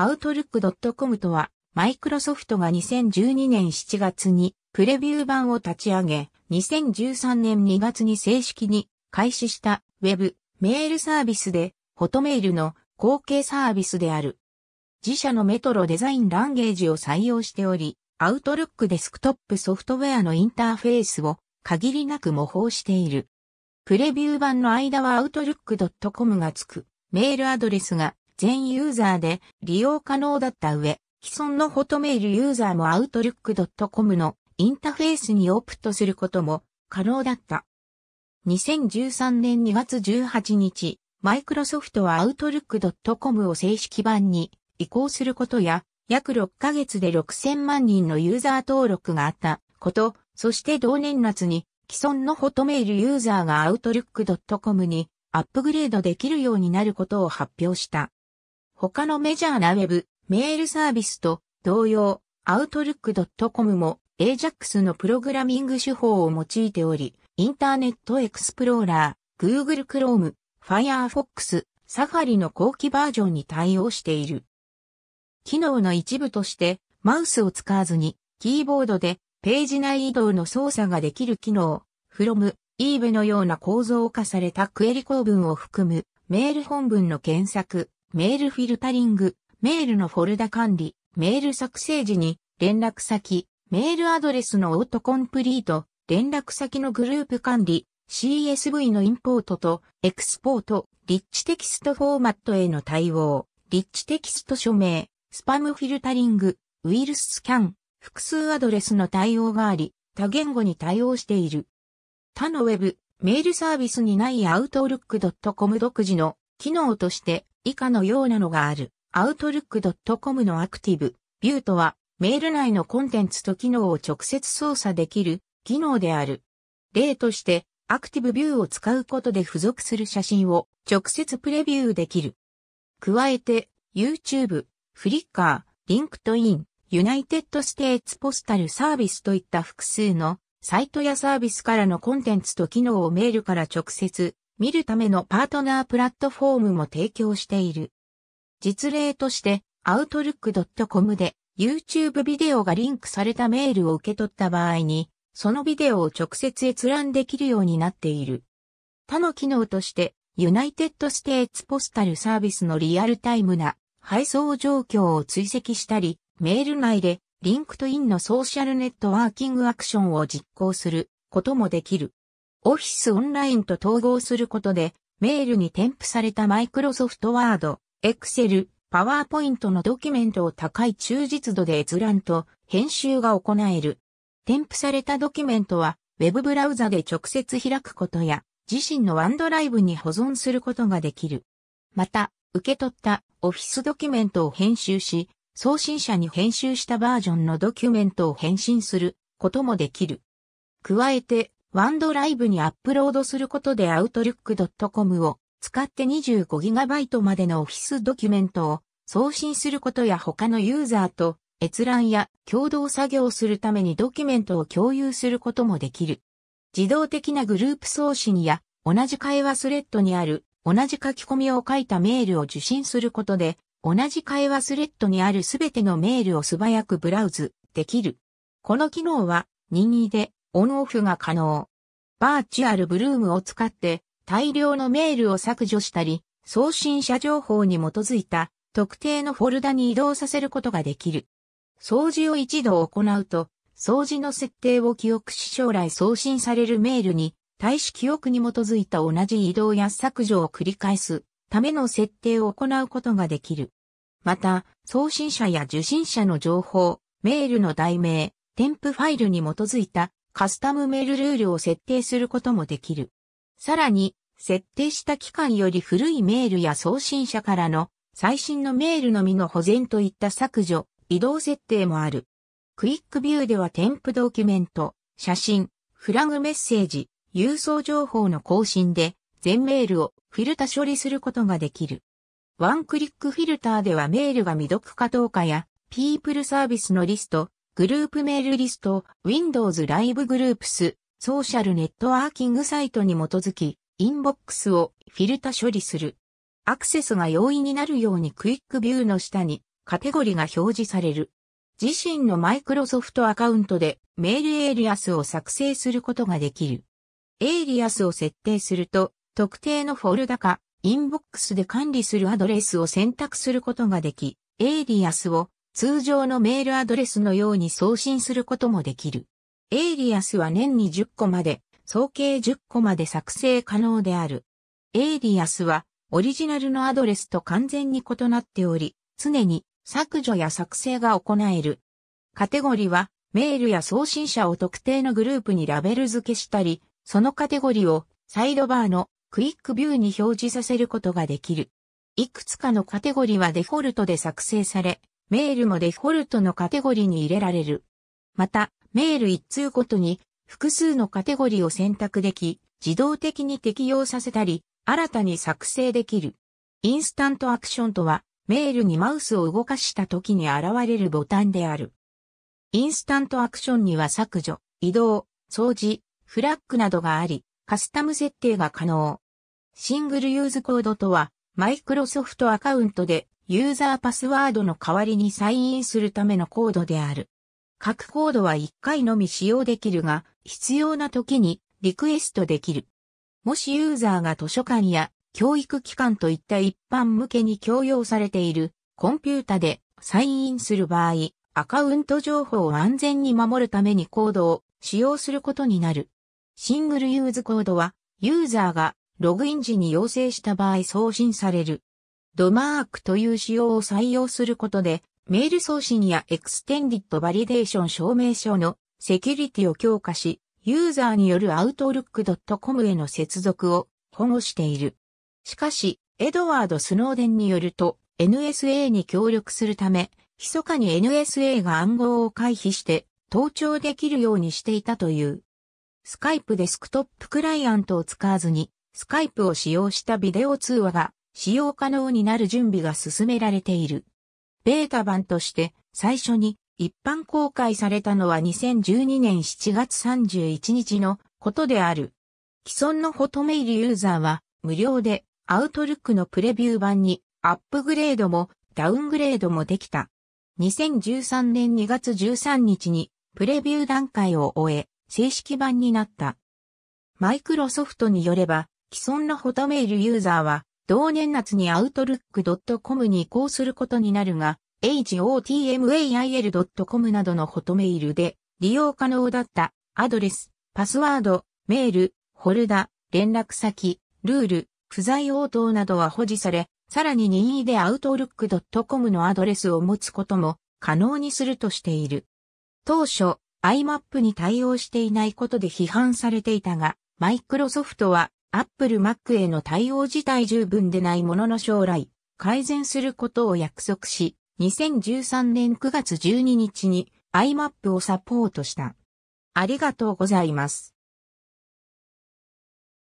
Outlook.com とは、マイクロソフトが2012年7月にプレビュー版を立ち上げ、2013年2月に正式に開始したウェブメールサービスで、フォトメールの後継サービスである。自社のメトロデザインランゲージを採用しており、Outlook デスクトップソフトウェアのインターフェースを限りなく模倣している。プレビュー版の間は Outlook.com がつくメールアドレスが全ユーザーで利用可能だった上、既存のフォトメールユーザーも Outlook.com のインターフェースにオプトすることも可能だった。2013年2月18日、マイクロソフトは Outlook.com を正式版に移行することや、約6ヶ月で6000万人のユーザー登録があったこと、そして同年夏に既存のフォトメールユーザーが Outlook.com にアップグレードできるようになることを発表した。他のメジャーなウェブ、メールサービスと同様、Outlook.com も AJAX のプログラミング手法を用いており、インターネットエクスプローラー、Google Chrome、Firefox、Safari の後期バージョンに対応している。機能の一部として、マウスを使わずに、キーボードでページ内移動の操作ができる機能、from、eve のような構造化されたクエリ構文を含むメール本文の検索、メールフィルタリング、メールのフォルダ管理、メール作成時に連絡先、メールアドレスのオートコンプリート、連絡先のグループ管理、CSV のインポートとエクスポート、リッチテキストフォーマットへの対応、リッチテキスト署名、スパムフィルタリング、ウイルススキャン、複数アドレスの対応があり、多言語に対応している。他のウェブ、メールサービスにない outlook.com 独自の機能として以下のようなのがある。outlook.com のアクティブ、ビューとはメール内のコンテンツと機能を直接操作できる機能である。例として、アクティブビューを使うことで付属する写真を直接プレビューできる。加えて、YouTube、Flickr、LinkedIn、United States Postal Service といった複数のサイトやサービスからのコンテンツと機能をメールから直接見るためのパートナープラットフォームも提供している。実例として outlook.com で YouTube ビデオがリンクされたメールを受け取った場合に、そのビデオを直接閲覧できるようになっている。他の機能として、ユナイテッドステーツポスタルサービスのリアルタイムな配送状況を追跡したり、メール内でリンクトインのソーシャルネットワーキングアクションを実行することもできる。オフィスオンラインと統合することで、メールに添付されたマイクロソフトワード、エクセル、パワーポイントのドキュメントを高い忠実度で閲覧と編集が行える。添付されたドキュメントは、ウェブブラウザで直接開くことや、自身のワンドライブに保存することができる。また、受け取ったオフィスドキュメントを編集し、送信者に編集したバージョンのドキュメントを返信することもできる。加えて、ワンドライブにアップロードすることで Outlook.com を使って 25GB までのオフィスドキュメントを送信することや他のユーザーと閲覧や共同作業するためにドキュメントを共有することもできる。自動的なグループ送信や同じ会話スレッドにある同じ書き込みを書いたメールを受信することで同じ会話スレッドにあるすべてのメールを素早くブラウズできる。この機能は任意でオンオフが可能。バーチャルブルームを使って大量のメールを削除したり、送信者情報に基づいた特定のフォルダに移動させることができる。掃除を一度行うと、掃除の設定を記憶し将来送信されるメールに対し記憶に基づいた同じ移動や削除を繰り返すための設定を行うことができる。また、送信者や受信者の情報、メールの題名、添付ファイルに基づいたカスタムメールルールを設定することもできる。さらに、設定した期間より古いメールや送信者からの最新のメールのみの保全といった削除、移動設定もある。クイックビューでは添付ドキュメント、写真、フラグメッセージ、郵送情報の更新で全メールをフィルタ処理することができる。ワンクリックフィルターではメールが未読かどうかや、ピープルサービスのリスト、グループメールリスト、Windows Live Groups、ソーシャルネットワーキングサイトに基づき、インボックスをフィルタ処理する。アクセスが容易になるようにクイックビューの下にカテゴリが表示される。自身のマイクロソフトアカウントでメールエイリアスを作成することができる。エイリアスを設定すると、特定のフォルダか、インボックスで管理するアドレスを選択することができ、エイリアスを通常のメールアドレスのように送信することもできる。エイリアスは年に10個まで、総計10個まで作成可能である。エイリアスは、オリジナルのアドレスと完全に異なっており、常に削除や作成が行える。カテゴリは、メールや送信者を特定のグループにラベル付けしたり、そのカテゴリをサイドバーのクイックビューに表示させることができる。いくつかのカテゴリはデフォルトで作成され、メールもデフォルトのカテゴリに入れられる。また、メール一通ごとに複数のカテゴリを選択でき、自動的に適用させたり、新たに作成できる。インスタントアクションとは、メールにマウスを動かした時に現れるボタンである。インスタントアクションには削除、移動、掃除、フラッグなどがあり、カスタム設定が可能。シングルユーズコードとは、マイクロソフトアカウントでユーザーパスワードの代わりにサインするためのコードである。各コードは1回のみ使用できるが、必要な時にリクエストできる。もしユーザーが図書館や教育機関といった一般向けに強要されているコンピュータでサインする場合、アカウント情報を安全に守るためにコードを使用することになる。シングルユーズコードはユーザーがログイン時に要請した場合送信される。ドマークという仕様を採用することで、メール送信やエクステンディットバリデーション証明書のセキュリティを強化し、ユーザーによる Outlook.com への接続を保護している。しかし、エドワード・スノーデンによると、NSA に協力するため、密かに NSA が暗号を回避して、盗聴できるようにしていたという。スカイプデスクトップクライアントを使わずに、スカイプを使用したビデオ通話が使用可能になる準備が進められている。ベータ版として最初に一般公開されたのは2012年7月31日のことである。既存のホォトメイルユーザーは無料でアウトルックのプレビュー版にアップグレードもダウングレードもできた。2013年2月13日にプレビュー段階を終え正式版になった。マイクロソフトによれば既存のホォトメイルユーザーは同年夏に outlook.com に移行することになるが、hotmail.com などのホトメールで利用可能だったアドレス、パスワード、メール、ホルダ、連絡先、ルール、不在応答などは保持され、さらに任意で outlook.com のアドレスを持つことも可能にするとしている。当初、IMAP に対応していないことで批判されていたが、マイクロソフトは Apple Mac への対応自体十分でないものの将来、改善することを約束し、2013年9月12日に iMap をサポートした。ありがとうございます。